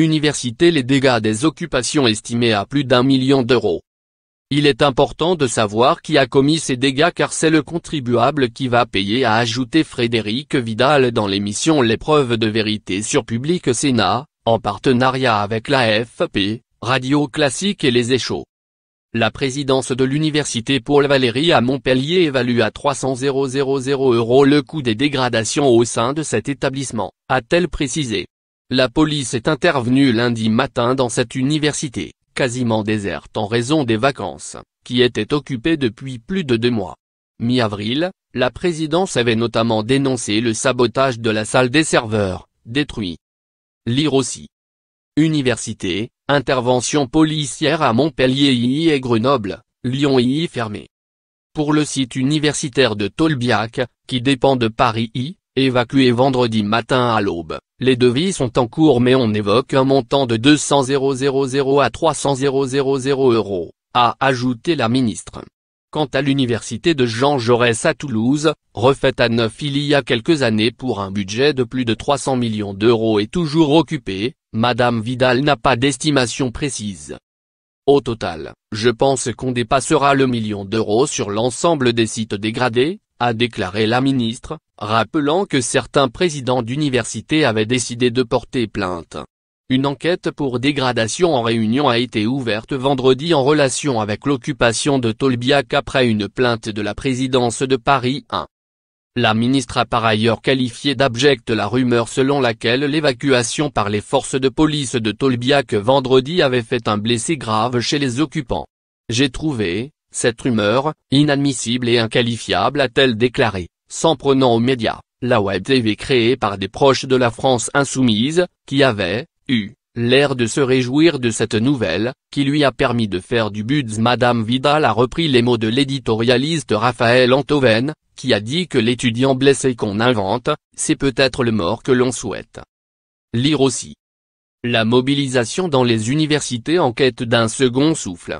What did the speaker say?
Université les dégâts des occupations estimés à plus d'un million d'euros. Il est important de savoir qui a commis ces dégâts car c'est le contribuable qui va payer a ajouté Frédéric Vidal dans l'émission L'épreuve de vérité sur Public Sénat, en partenariat avec la FP, Radio Classique et Les Échos. La présidence de l'université Paul Valéry à Montpellier évalue à 300 000 euros le coût des dégradations au sein de cet établissement, a-t-elle précisé. La police est intervenue lundi matin dans cette université, quasiment déserte en raison des vacances, qui était occupée depuis plus de deux mois. Mi-avril, la présidence avait notamment dénoncé le sabotage de la salle des serveurs, détruit. Lire aussi. Université, intervention policière à Montpellier I et Grenoble, Lyon I fermé. Pour le site universitaire de Tolbiac, qui dépend de Paris I, évacué vendredi matin à l'aube. Les devis sont en cours mais on évoque un montant de 200 000 à 300 000 euros, a ajouté la ministre. Quant à l'université de Jean Jaurès à Toulouse, refaite à neuf il y a quelques années pour un budget de plus de 300 millions d'euros et toujours occupée, Madame Vidal n'a pas d'estimation précise. Au total, je pense qu'on dépassera le million d'euros sur l'ensemble des sites dégradés, a déclaré la ministre, rappelant que certains présidents d'université avaient décidé de porter plainte. Une enquête pour dégradation en réunion a été ouverte vendredi en relation avec l'occupation de Tolbiac après une plainte de la présidence de Paris 1. La ministre a par ailleurs qualifié d'abjecte la rumeur selon laquelle l'évacuation par les forces de police de Tolbiac vendredi avait fait un blessé grave chez les occupants. J'ai trouvé, cette rumeur, inadmissible et inqualifiable a-t-elle déclaré, s'en prenant aux médias, la Web TV créée par des proches de la France insoumise, qui avait, eu, l'air de se réjouir de cette nouvelle, qui lui a permis de faire du buts Madame Vidal a repris les mots de l'éditorialiste Raphaël Antoven, qui a dit que l'étudiant blessé qu'on invente, c'est peut-être le mort que l'on souhaite. Lire aussi. La mobilisation dans les universités en quête d'un second souffle.